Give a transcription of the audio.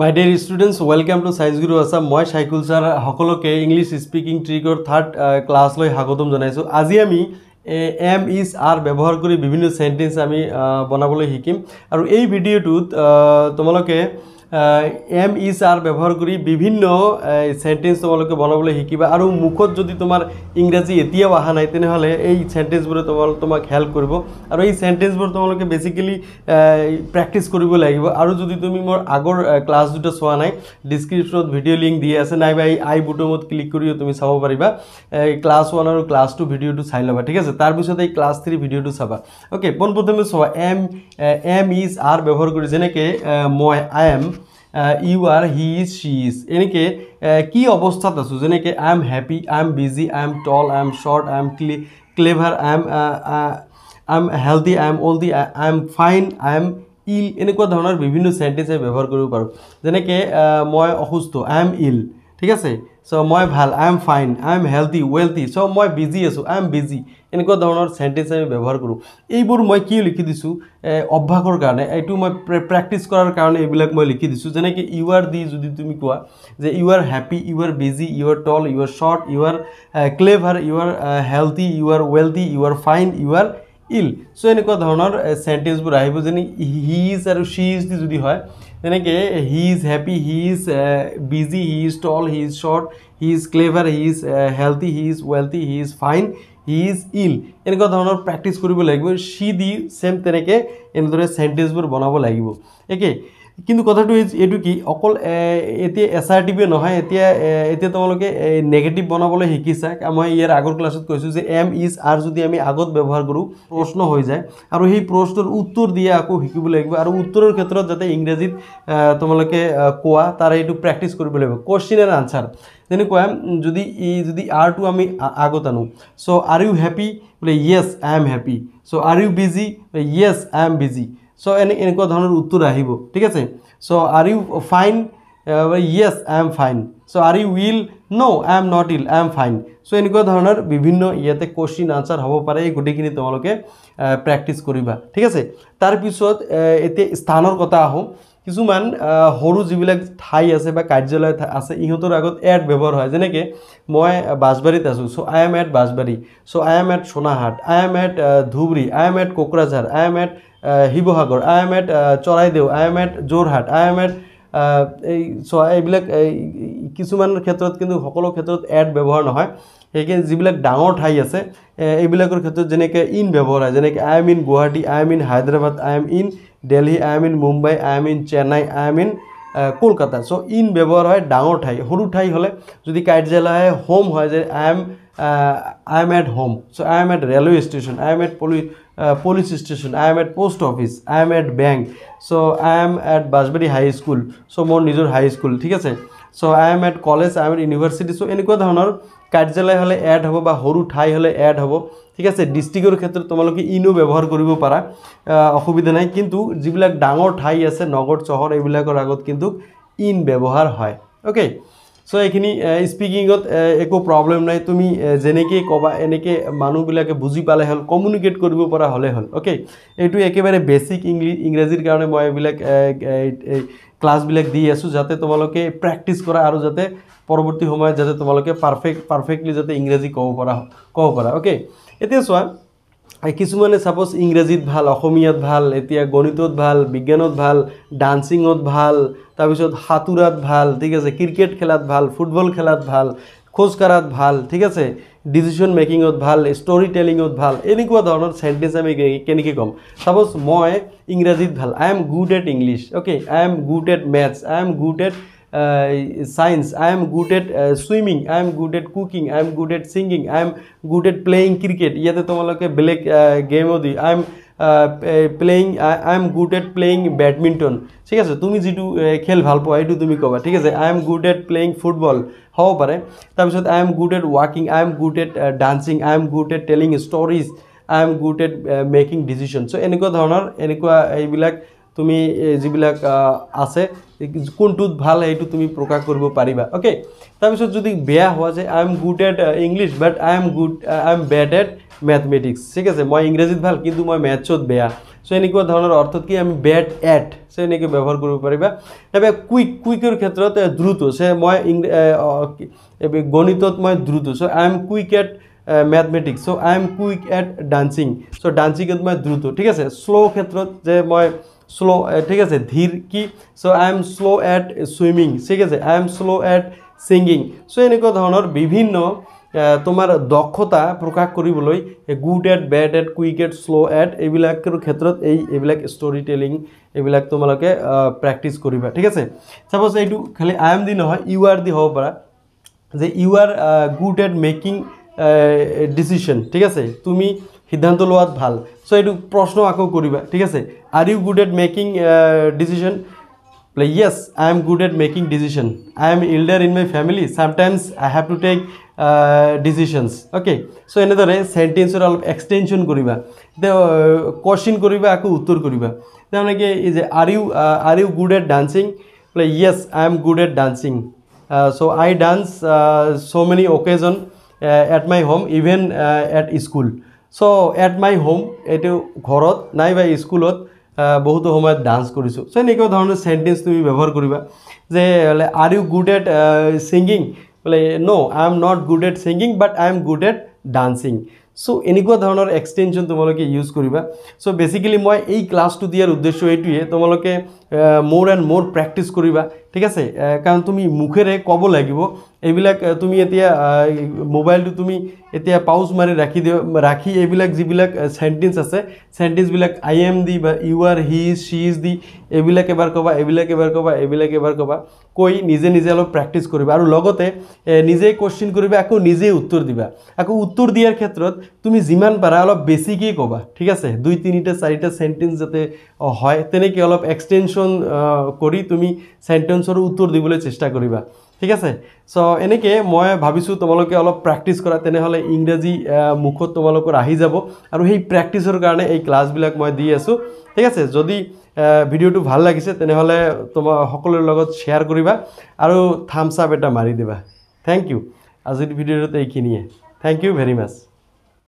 my dear students welcome to চাইজগুৰু আছা মই চাইকুল ছাৰ সকলোকে ইংলিছ স্পিকিং ট্ৰিকৰ থাৰ্ড ক্লাছলৈ স্বাগতম জনাইছোঁ আজি আমি এম ইজ আৰ ব্যৱহাৰ কৰি বিভিন্ন চেণ্টেঞ্চ আমি বনাবলৈ শিকিম আৰু এই ভিডিঅ'টোত তোমালোকে এম ইজ আৰ ব্যৱহাৰ কৰি বিভিন্ন চেণ্টেঞ্চ তোমালোকে বনাবলৈ শিকিবা আৰু মুখত যদি তোমাৰ ইংৰাজী এতিয়াও অহা নাই তেনেহ'লে এই চেণ্টেঞ্চবোৰে তোমাৰ তোমাক হেল্প কৰিব আৰু এই চেণ্টেঞ্চবোৰ তোমালোকে বেচিকেলি প্ৰেক্টিচ কৰিব লাগিব আৰু যদি তুমি মোৰ আগৰ ক্লাছ দুটা চোৱা নাই ডিছক্ৰিপশ্যনত ভিডিঅ' লিংক দি আছে নাইবা এই আই বুটমত ক্লিক কৰিও তুমি চাব পাৰিবা এই ক্লাছ ওৱান আৰু ক্লাছ টু ভিডিঅ'টো চাই ল'বা ঠিক আছে তাৰপিছত এই ক্লাছ থ্ৰী ভিডিঅ'টো চাবা অ'কে পোনপ্ৰথমে চোৱা এম এম ইজ আৰ ব্যৱহাৰ কৰি যেনেকৈ মই I am you are he is she is এনেকৈ কি অৱস্থাত আছোঁ যেনেকৈ I am happy I am busy I am tall I am short I am ক্লি clever I am I am healthy I am old I am fine I am ill এনেকুৱা ধৰণৰ বিভিন্ন sentence আমি ব্যৱহাৰ কৰিব পাৰোঁ যেনেকৈ uh, মই অসুস্থ আই এম ইল ঠিক আছে চ' মই ভাল I am fine I am healthy wealthy so' মই বিজি আছোঁ আই এম বিজি এনেকুৱা ধৰণৰ চেণ্টেঞ্চ আমি ব্যৱহাৰ কৰোঁ এইবোৰ মই কি লিখি দিছোঁ অভ্যাসৰ কাৰণে এইটো মই প্ৰেক্টিছ কৰাৰ কাৰণে এইবিলাক মই লিখি দিছোঁ যেনেকৈ ইউ আৰ দি যদি তুমি কোৱা যে you are happy you are busy you are tall you are short you are clever you are healthy you are wealthy you are fine you are ill so' এনেকুৱা ধৰণৰ চেণ্টেঞ্চবোৰ আহিব যেনে হি ইজ আৰু শি ইজ দি যদি হয় তেনেকৈ he is happy he is busy he is tall he is short he is clever he is healthy he is wealthy he is fine he is ill এনেকুৱা ধৰণৰ practice কৰিব লাগিব শ্বি দি চেম তেনেকৈ এনেদৰে চেণ্টেঞ্চবোৰ বনাব লাগিব একেই কিন্তু কথাটো এইটো কি অকল এতিয়া এছ আৰ টিভিয়ে নহয় এতিয়া এতিয়া তোমালোকে নেগেটিভ বনাবলৈ শিকিছা মই ইয়াৰ আগৰ ক্লাছত কৈছোঁ যে এম ইজ আৰ যদি আমি আগত ব্যৱহাৰ কৰোঁ প্ৰশ্ন হৈ যায় আৰু সেই প্ৰশ্নৰ উত্তৰ দিয়া আকৌ শিকিব লাগিব আৰু উত্তৰৰ ক্ষেত্ৰত যাতে ইংৰাজীত তোমালোকে কোৱা তাৰে এইটো প্ৰেক্টিছ কৰিব লাগিব কুৱেশ্যন এণ্ড আনচাৰ তেনেকুৱা যদি ই যদি আৰটো আমি আগত আনো চ' আৰ ইউ হেপী বোলে yes I am happy so' are you busy yes I am busy so' এনে এনেকুৱা ধৰণৰ উত্তৰ আহিব ঠিক আছে so' are you fine yes I am fine so' are you ill no' I am not ill I am fine so' এনেকুৱা ধৰণৰ বিভিন্ন ইয়াতে কুৱেশ্যন আনচাৰ হ'ব পাৰে এই গোটেইখিনি তোমালোকে প্ৰেক্টিছ uh, কৰিবা ঠিক আছে তাৰপিছত uh, এতিয়া স্থানৰ কথা আহোঁ কিছুমান সৰু যিবিলাক ঠাই আছে বা কাৰ্যালয় আছে ইহঁতৰ আগত এড ব্যৱহাৰ হয় যেনেকৈ মই বাঁচবাৰীত আছোঁ so' I am at Bansbari so' I am at Sonahat I am at Dhubri I am at Kokrajhar I am at Sivasagar I am at Charaideo I am at Jorhat I am at এই চ এইবিলাক এই কিছুমান ক্ষেত্ৰত কিন্তু সকলো ক্ষেত্ৰত এড ব্যৱহাৰ নহয় সেইখিনি যিবিলাক ডাঙৰ ঠাই আছে এইবিলাকৰ ক্ষেত্ৰত যেনেকৈ ইন ব্যৱহাৰ হয় যেনেকৈ I am in Guwahati I am in Hyderabad I am in Delhi I am in Mumbai I am in Chennai I am in Kolkata so' in ব্যৱহাৰ হয় ডাঙৰ ঠাই সৰু ঠাই হ'লে যদি কাৰ্যালয় হোম হয় যে I am I am at home so' I am at railway station I am at পলি police station I am at post office I am at bank so' I am at Bajbari high school so' মোৰ নিজৰ high school ঠিক আছে so' I am at college I am at university so' এনেকুৱা ধৰণৰ কাৰ্যালয় হ'লে add হ'ব বা সৰু ঠাই হ'লে এড হ'ব ঠিক আছে ডিষ্ট্ৰিক্টৰ ক্ষেত্ৰত তোমালোকে ইনো ব্যৱহাৰ কৰিব পাৰা অসুবিধা নাই কিন্তু যিবিলাক ডাঙৰ ঠাই আছে নগৰ চহৰ এইবিলাকৰ আগত কিন্তু ইন ব্যৱহাৰ হয় অ'কে চ' এইখিনি স্পিকিঙত একো প্ৰব্লেম নাই তুমি যেনেকৈয়ে ক'বা এনেকৈ মানুহবিলাকে বুজি পালে হ'ল কমিউনিকেট কৰিব পৰা হ'লে হ'ল অ'কে এইটো একেবাৰে বেচিক ইংলিছ ইংৰাজীৰ কাৰণে মই এইবিলাক ক্লাছবিলাক দি আছোঁ যাতে তোমালোকে প্ৰেক্টিচ কৰা আৰু যাতে পৰৱৰ্তী সময়ত যাতে তোমালোকে পাৰফেক্ট পাৰফেক্টলি যাতে ইংৰাজী ক'ব পৰা ক'ব পাৰা অ'কে এতিয়া চোৱা কিছুমানে চাপ'জ ইংৰাজীত ভাল অসমীয়াত ভাল এতিয়া গণিতত ভাল বিজ্ঞানত ভাল ডান্সিঙত ভাল তাৰপিছত সাঁতোৰাত ভাল ঠিক আছে ক্ৰিকেট খেলাত ভাল ফুটবল খেলাত ভাল খোজকঢ়াত ভাল ঠিক আছে ডিচিশ্যন মেকিঙত ভাল ষ্টৰী টেলিঙত ভাল এনেকুৱা ধৰণৰ চেণ্টেঞ্চ আমি কেনেকৈ ক'ম চাপ'জ মই ইংৰাজীত ভাল I am good at English okay I am good at maths I am good at science I am good at swimming I am good at cooking I am good at singing I am good at playing cricket ইয়াতে তোমালকে ব্লেক গেমও দি I am playing I am good at playing badminton ঠিক আছে তুমি যিটো খেল ভাল পোৱা সেইটো তুমি ক'বা ঠিক আছে I am good at playing football হ'ব পাৰে তাৰপিছত আই এম গুড এট ৱাকিং I am good at dancing I am good at telling stories I am good at making decision so' এনেকুৱা ধৰণৰ এনেকুৱা এইবিলাক তুমি যিবিলাক আছে কোনটোত ভাল সেইটো তুমি প্ৰকাশ কৰিব পাৰিবা অ'কে তাৰপিছত যদি বেয়া হোৱা যে I am good at English but I am good I am bad at mathematics ঠিক আছে মই ইংৰাজীত ভাল কিন্তু মই মেথছত বেয়া চ' এনেকুৱা ধৰণৰ অৰ্থত কি আমি বেড এট চ' এনেকৈ ব্যৱহাৰ কৰিব পাৰিবা তাৰপৰা কুইক কুইকৰ ক্ষেত্ৰত uh, দ্ৰুত চে মই ইংৰাজী uh, uh, গণিতত মই দ্ৰুত so' I am quick at mathematics so' I am quick at dancing so' ডান্সিঙত মই দ্ৰুত ঠিক আছে শ্ল' ক্ষেত্ৰত যে মই শ্ল' eh, ঠিক আছে ধীৰ কি so' I am slow' at swimming ঠিক আছে I am slow' at singing so' এনেকুৱা ধৰণৰ বিভিন্ন তোমাৰ দক্ষতা প্ৰকাশ কৰিবলৈ good at bad at quick at slow' at এইবিলাকৰ ক্ষেত্ৰত এই এইবিলাক ষ্টৰী টেলিং এইবিলাক তোমালোকে প্ৰেক্টিচ কৰিবা ঠিক আছে চাপ'জ এইটো খালি আই এম দি নহয় ইউ আৰ দি হ'ব পাৰা যে you are good at making decision ঠিক আছে তুমি সিদ্ধান্ত লওয়াত ভাল সো এই প্রশ্ন আকো করবা ঠিক আছে are you good at making decision বোলে yes I am good at making decision I am elder in my family sometimes I have to take decisions okay so এনেদরে সেন্টেন্সর অল্প এক্সটেনশন করবা কোশ্চিন করবা আকো উত্তর করবা তেমনকে যে are you are you good at dancing বোলে yes I am good at dancing so I dance so many occasion at my home even at school so' at my home এইটো ঘৰত নাইবা স্কুলত বহুতো সময়ত ডান্স কৰিছোঁ চ' এনেকুৱা ধৰণৰ চেণ্টেঞ্চ তুমি ব্যৱহাৰ কৰিবা যে বোলে are you good at singing বোলে no' I am not good at singing but I am good at dancing so' এনেকুৱা ধৰণৰ এক্সটেনশ্যন তোমালোকে ইউজ কৰিবা চ' বেচিকেলি মই এই ক্লাছটো দিয়াৰ উদ্দেশ্য এইটোৱে তোমালোকে মোৰ এণ্ড মোৰ প্ৰেক্টিচ কৰিবা ঠিক আছে কাৰণ তুমি মুখেৰে ক'ব লাগিব এইবিলাক তুমি এতিয়া মোবাইলটো তুমি এতিয়া পাউচ মাৰি ৰাখি দিব ৰাখি এইবিলাক যিবিলাক চেণ্টেঞ্চ আছে চেণ্টেঞ্চবিলাক আই এম দি বা you are he is she is দি এইবিলাক এবাৰ ক'বা এইবিলাক এবাৰ ক'বা এইবিলাক এবাৰ ক'বা কৈ নিজে নিজে অলপ প্ৰেক্টিচ কৰিবা আৰু লগতে নিজেই কুৱেশ্যন কৰিবা আকৌ নিজেই উত্তৰ দিবা আকৌ উত্তৰ দিয়াৰ ক্ষেত্ৰত তুমি যিমান পাৰা অলপ বেছিকৈয়ে ক'বা ঠিক আছে দুই তিনিটা চাৰিটা চেণ্টেঞ্চ যাতে হয় তেনেকৈ অলপ এক্সটেনশ্যন কৰি তুমি চেণ্টেঞ্চ কুৱেশ্যনছৰো উত্তৰ দিবলৈ চেষ্টা কৰিবা ঠিক আছে চ' এনেকৈ মই ভাবিছোঁ তোমালোকে অলপ প্ৰেক্টিচ কৰা তেনেহ'লে ইংৰাজী মুখত তোমালোকৰ আহি যাব আৰু সেই প্ৰেক্টিচৰ কাৰণে এই ক্লাছবিলাক মই দি আছোঁ ঠিক আছে যদি ভিডিঅ'টো ভাল লাগিছে তেনেহ'লে তোমাৰ সকলোৰে লগত শ্বেয়াৰ কৰিবা আৰু থামছ আপ এটা মাৰি দিবা থেংক ইউ আজিৰ ভিডিঅ'টোত এইখিনিয়ে থেংক ইউ ভেৰি মাছ